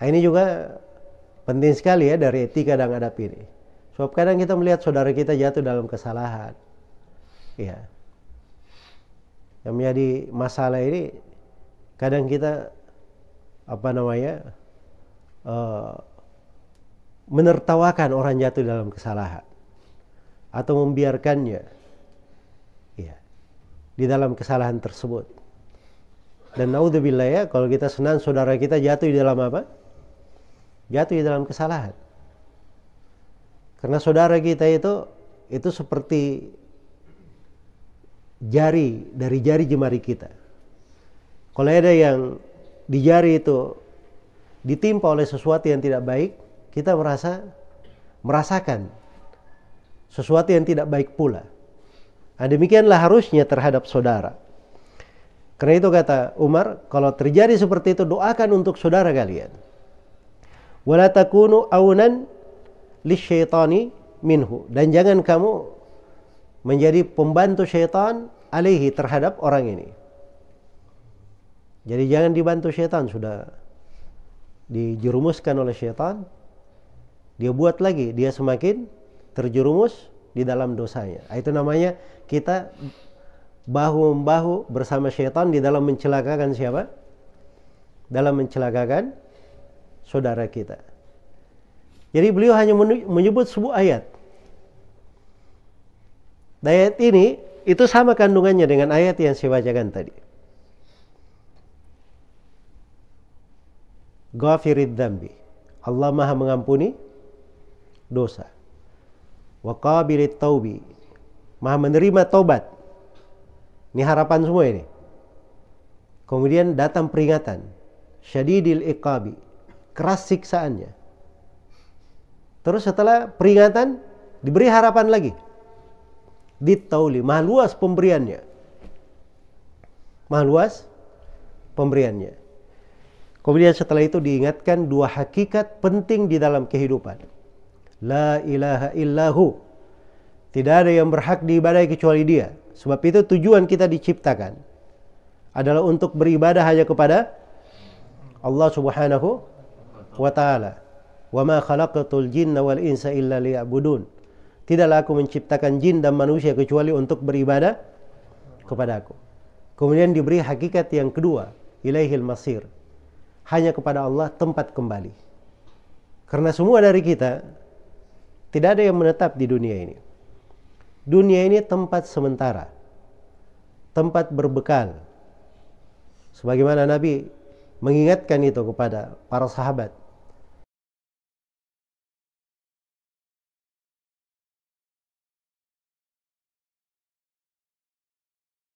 Nah, ini juga penting sekali ya dari etika dan adab ini. Sebab kadang kita melihat saudara kita jatuh dalam kesalahan. Ya. Yang menjadi masalah ini kadang kita apa namanya uh, menertawakan orang jatuh dalam kesalahan atau membiarkannya ya di dalam kesalahan tersebut. Dan naudzubillah ya kalau kita senang saudara kita jatuh di dalam apa? jatuh di dalam kesalahan. Karena saudara kita itu itu seperti jari dari jari jemari kita. Kalau ada yang di jari itu ditimpa oleh sesuatu yang tidak baik, kita merasa merasakan sesuatu yang tidak baik pula. Nah, demikianlah harusnya terhadap saudara. Karena itu kata Umar, kalau terjadi seperti itu doakan untuk saudara kalian wala takunu aunan lisyaitani minhu dan jangan kamu menjadi pembantu syaitan alaihi terhadap orang ini. Jadi jangan dibantu syaitan sudah dijerumuskan oleh syaitan. Dia buat lagi, dia semakin terjerumus di dalam dosanya. Nah, itu namanya kita bahu membahu bersama syaitan di dalam mencelakakan siapa? Dalam mencelakakan saudara kita. Jadi beliau hanya menyebut sebuah ayat. Ayat ini itu sama kandungannya dengan ayat yang saya bacakan tadi. Ghafirid dambi. Allah maha mengampuni dosa. Wa qabilit taubi. Maha menerima taubat. Ini harapan semua ini. Kemudian datang peringatan. Syadidil iqabi keras siksaannya. Terus setelah peringatan diberi harapan lagi. Ditauli, maha luas pemberiannya. Maha luas pemberiannya. Kemudian setelah itu diingatkan dua hakikat penting di dalam kehidupan. La ilaha illahu. Tidak ada yang berhak diibadai kecuali dia. Sebab itu tujuan kita diciptakan adalah untuk beribadah hanya kepada Allah Subhanahu wa taala wa ma khalaqatul jinna wal insa illa liya'budun tidaklah aku menciptakan jin dan manusia kecuali untuk beribadah kepada aku kemudian diberi hakikat yang kedua ilaihil masir hanya kepada Allah tempat kembali karena semua dari kita tidak ada yang menetap di dunia ini dunia ini tempat sementara tempat berbekal sebagaimana Nabi mengingatkan itu kepada para sahabat